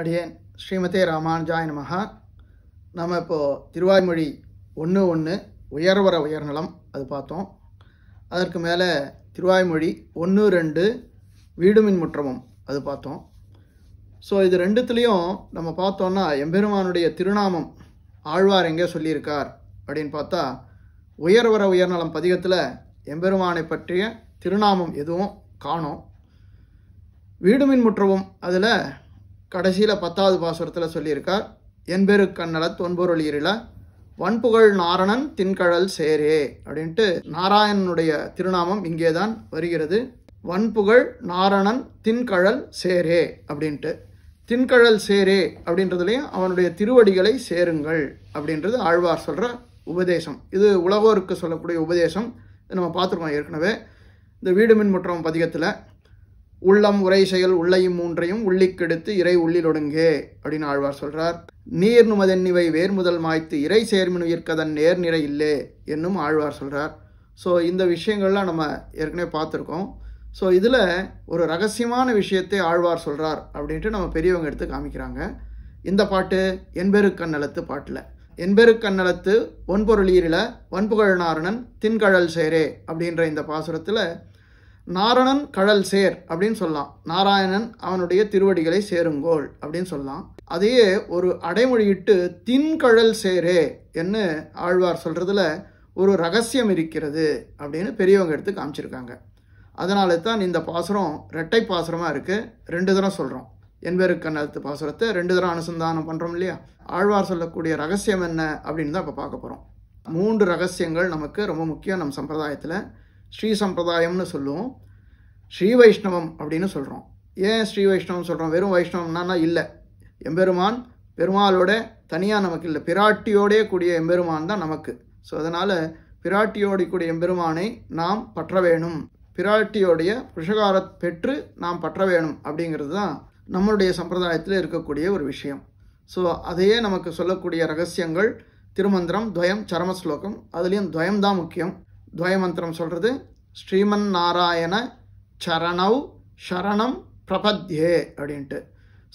அடியேன் ஸ்ரீமதே ராமானுஜாய நமகா நம்ம இப்போது திருவாய்மொழி ஒன்று ஒன்று உயர்வர உயர்நலம் அது பார்த்தோம் அதற்கு மேலே திருவாய்மொழி ஒன்று ரெண்டு வீடுமின் முற்றமும் அது பார்த்தோம் ஸோ இது ரெண்டுத்துலேயும் நம்ம பார்த்தோன்னா எம்பெருமானுடைய திருநாமம் ஆழ்வார் எங்கே சொல்லியிருக்கார் அப்படின்னு பார்த்தா உயர்வர உயர்நலம் பதிகத்தில் எம்பெருமானை பற்றிய திருநாமம் எதுவும் காணும் வீடுமின் முற்றவும் அதில் கடைசியில் பத்தாவது பாசுரத்தில் சொல்லியிருக்கார் என்பெரு கண்ணல தொன்பொருள் வன்புகழ் நாரணன் தின்கழல் சேரே அப்படின்ட்டு நாராயணனுடைய திருநாமம் இங்கே தான் வருகிறது வன்புகழ் நாரணன் தின்கழல் சேரே அப்படின்ட்டு தின்கழல் சேரே அப்படின்றதுலையும் அவனுடைய திருவடிகளை சேருங்கள் அப்படின்றது ஆழ்வார் சொல்கிற உபதேசம் இது உலகோருக்கு சொல்லக்கூடிய உபதேசம் நம்ம பார்த்துருக்கோம் ஏற்கனவே இந்த வீடு மின் முற்றம் பதிகத்தில் உள்ளம் உரை செயல் உள்ளையும் மூன்றையும் உள்ளிக்கெடுத்து இறை உள்ளிலொடுங்கே அப்படின்னு ஆழ்வார் சொல்றார் நீர் நுமதென்னிவை வேர்முதல் மாய்த்து இறை சேர்மின் உயிர்க்கதன் நேர் நிறை இல்லே என்னும் ஆழ்வார் சொல்றார் ஸோ இந்த விஷயங்கள்லாம் நம்ம ஏற்கனவே பார்த்துருக்கோம் ஸோ இதில் ஒரு ரகசியமான விஷயத்தை ஆழ்வார் சொல்கிறார் அப்படின்ட்டு நம்ம பெரியவங்க எடுத்து காமிக்கிறாங்க இந்த பாட்டு என்பெரு கண்ணலத்து பாட்டில் என்பெரு கண்ணலத்து ஒன்பொருளீரில் வன்புகழ்நாரணன் தின்கழல் சேரே அப்படின்ற இந்த பாசுரத்தில் நாரணன் கழல் சேர் அப்படின்னு சொல்லலாம் நாராயணன் அவனுடைய திருவடிகளை சேருங்கோள் அப்படின்னு சொல்லலாம் அதையே ஒரு அடைமொழியிட்டு தின்கழல் சேரே என்று ஆழ்வார் சொல்கிறதுல ஒரு ரகசியம் இருக்கிறது அப்படின்னு பெரியவங்க எடுத்து காமிச்சிருக்காங்க அதனால தான் இந்த பாசுரம் ரெட்டை பாசுரமாக இருக்குது ரெண்டு தரம் சொல்கிறோம் என்பெருக்கண்ணத்து பாசுரத்தை ரெண்டு தரம் அனுசந்தானம் பண்ணுறோம் இல்லையா ஆழ்வார் சொல்லக்கூடிய ரகசியம் என்ன அப்படின்னு தான் இப்போ பார்க்க போகிறோம் மூன்று ரகசியங்கள் நமக்கு ரொம்ப முக்கியம் நம் சம்பிரதாயத்தில் ஸ்ரீ சம்பிரதாயம்னு சொல்லுவோம் ஸ்ரீ வைஷ்ணவம் அப்படின்னு சொல்கிறோம் ஏன் ஸ்ரீ வைஷ்ணவம் சொல்கிறோம் வெறும் வைஷ்ணவம்னா இல்லை எம்பெருமான் பெருமாளோட தனியாக நமக்கு இல்லை பிராட்டியோடே கூடிய எம்பெருமான் தான் நமக்கு ஸோ அதனால் பிராட்டியோடு கூடிய எம்பெருமானை நாம் பற்ற வேணும் பிராட்டியோடைய புஷகார பெற்று நாம் பற்ற வேணும் அப்படிங்கிறது தான் நம்மளுடைய சம்பிரதாயத்தில் இருக்கக்கூடிய ஒரு விஷயம் ஸோ அதையே நமக்கு சொல்லக்கூடிய ரகசியங்கள் திருமந்திரம் துவயம் சரமஸ்லோகம் அதுலேயும் துவயம் தான் முக்கியம் துவயமந்திரம் சொல்கிறது ஸ்ரீமன் நாராயண சரணவ் ஷரணம் பிரபத்யே அப்படின்ட்டு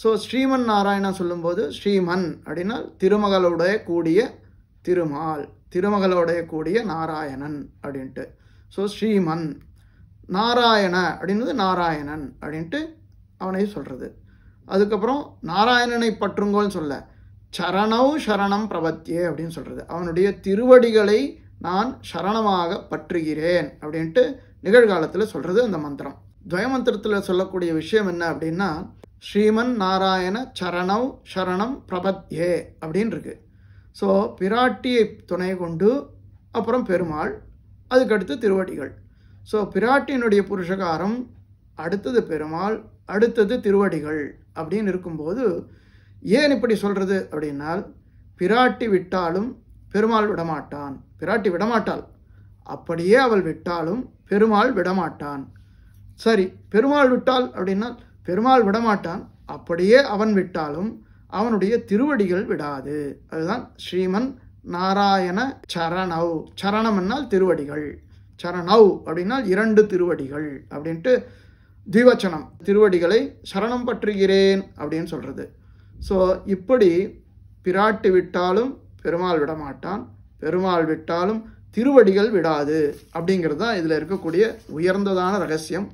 ஸோ ஸ்ரீமன் நாராயணன் சொல்லும்போது ஸ்ரீமன் அப்படின்னா திருமகளுடைய கூடிய திருமால் திருமகளுடைய கூடிய நாராயணன் அப்படின்ட்டு ஸோ ஸ்ரீமன் நாராயண அப்படின்றது நாராயணன் அப்படின்ட்டு அவனை சொல்கிறது அதுக்கப்புறம் நாராயணனை பற்றுங்கோன்னு சொல்ல சரணவ் சரணம் பிரபத்தியே அப்படின்னு சொல்கிறது அவனுடைய திருவடிகளை நான் சரணமாக பற்றுகிறேன் அப்படின்ட்டு நிகழ்காலத்தில் சொல்கிறது அந்த மந்திரம் துவயமந்திரத்தில் சொல்லக்கூடிய விஷயம் என்ன அப்படின்னா ஸ்ரீமன் நாராயண சரணவ் சரணம் பிரபத்யே அப்படின் இருக்கு ஸோ பிராட்டியை துணை கொண்டு அப்புறம் பெருமாள் அதுக்கடுத்து திருவடிகள் ஸோ பிராட்டியினுடைய புருஷகாரம் அடுத்தது பெருமாள் அடுத்தது திருவடிகள் அப்படின்னு இருக்கும்போது ஏன் இப்படி சொல்கிறது அப்படின்னால் பிராட்டி விட்டாலும் பெருமாள் விடமாட்டான் பிராட்டி விடமாட்டாள் அப்படியே அவள் விட்டாலும் பெருமாள் விடமாட்டான் சரி பெருமாள் விட்டால் அப்படின்னா பெருமாள் விடமாட்டான் அப்படியே அவன் விட்டாலும் அவனுடைய திருவடிகள் விடாது அதுதான் ஸ்ரீமன் நாராயண சரணவ் சரணம் என்னால் திருவடிகள் சரணவ் அப்படின்னால் இரண்டு திருவடிகள் அப்படின்ட்டு திவச்சனம் திருவடிகளை சரணம் பற்றுகிறேன் அப்படின்னு சொல்கிறது ஸோ இப்படி பிராட்டி விட்டாலும் பெருமாள் விடமாட்டான் பெருமாள் விட்டாலும் திருவடிகள் விடாது அப்படிங்கிறது தான் இதில் இருக்கக்கூடிய உயர்ந்ததான ரகசியம்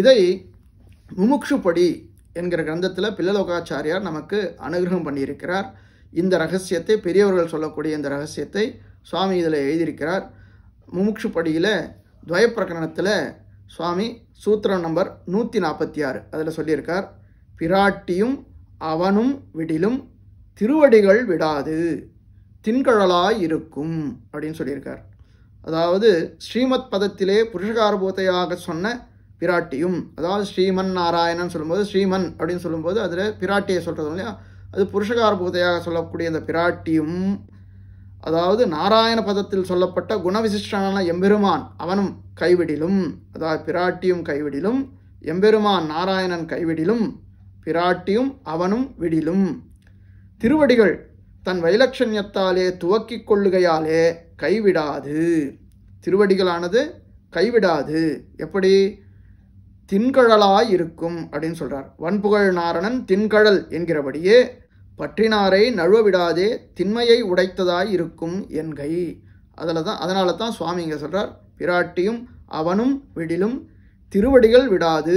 இதை முமுட்சுப்படி என்கிற கிரந்தத்தில் பிள்ளலோகாச்சாரியார் நமக்கு அனுகிரகம் பண்ணியிருக்கிறார் இந்த ரகசியத்தை பெரியவர்கள் சொல்லக்கூடிய இந்த ரகசியத்தை சுவாமி இதில் எழுதியிருக்கிறார் முமுட்சுப்படியில் துவயப்பிரகரணத்தில் சுவாமி சூத்திரம் நம்பர் நூற்றி நாற்பத்தி ஆறு அதில் சொல்லியிருக்கார் பிராட்டியும் அவனும் விடிலும் திருவடிகள் விடாது திண்கழலாய் இருக்கும் அப்படின்னு சொல்லியிருக்கார் அதாவது ஸ்ரீமத் பதத்திலே பூத்தையாக சொன்ன பிராட்டியும் அதாவது ஸ்ரீமன் நாராயணன் சொல்லும்போது ஸ்ரீமன் அப்படின்னு சொல்லும்போது அதில் பிராட்டியை சொல்கிறது இல்லையா அது புருஷகாரபூதையாக சொல்லக்கூடிய அந்த பிராட்டியும் அதாவது நாராயண பதத்தில் சொல்லப்பட்ட குணவிசிஷ்டனான எம்பெருமான் அவனும் கைவிடிலும் அதாவது பிராட்டியும் கைவிடிலும் எம்பெருமான் நாராயணன் கைவிடிலும் பிராட்டியும் அவனும் விடிலும் திருவடிகள் தன் வைலட்சண்யத்தாலே துவக்கிக் கொள்ளுகையாலே கைவிடாது திருவடிகளானது கைவிடாது எப்படி தின்கழலாய் இருக்கும் அப்படின்னு சொல்கிறார் வன்புகழ் நாரணன் தின்கழல் என்கிறபடியே பற்றினாரை நழுவ விடாதே திண்மையை உடைத்ததாய் இருக்கும் என்கை அதில் தான் அதனால தான் சுவாமி இங்கே சொல்கிறார் பிராட்டியும் அவனும் விடிலும் திருவடிகள் விடாது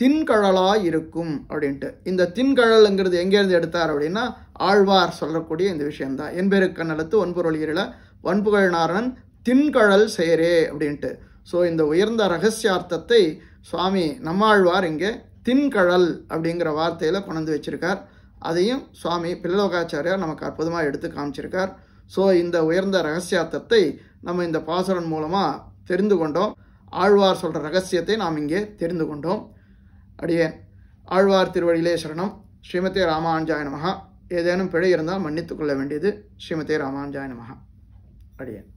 தின்கழலாக இருக்கும் அப்படின்ட்டு இந்த தின்கழலுங்கிறது எங்கேருந்து எடுத்தார் அப்படின்னா ஆழ்வார் சொல்லக்கூடிய இந்த விஷயம்தான் என்பெருக்க நலத்து ஒன்புரொழியரில் ஒன்புகழ் நாரணன் தின்கழல் சேரே அப்படின்ட்டு ஸோ இந்த உயர்ந்த ரகசியார்த்தத்தை சுவாமி நம்மாழ்வார் இங்கே தின்கழல் அப்படிங்கிற வார்த்தையில் கொண்டு வச்சிருக்கார் அதையும் சுவாமி பில்லோகாச்சாரியார் நமக்கு அற்புதமாக எடுத்து காமிச்சிருக்கார் ஸோ இந்த உயர்ந்த ரகசியார்த்தத்தை நம்ம இந்த பாசுரன் மூலமாக தெரிந்து கொண்டோம் ஆழ்வார் சொல்கிற ரகசியத்தை நாம் இங்கே தெரிந்து கொண்டோம் அடியேன் ஆழ்வார் திருவழியிலே சரணம் ஸ்ரீமதே ராமானுஜாய நமகா ஏதேனும் பிழை இருந்தால் மன்னித்துக்கொள்ள வேண்டியது ஸ்ரீமதே ராமானுஜாய நமகா அடியேன்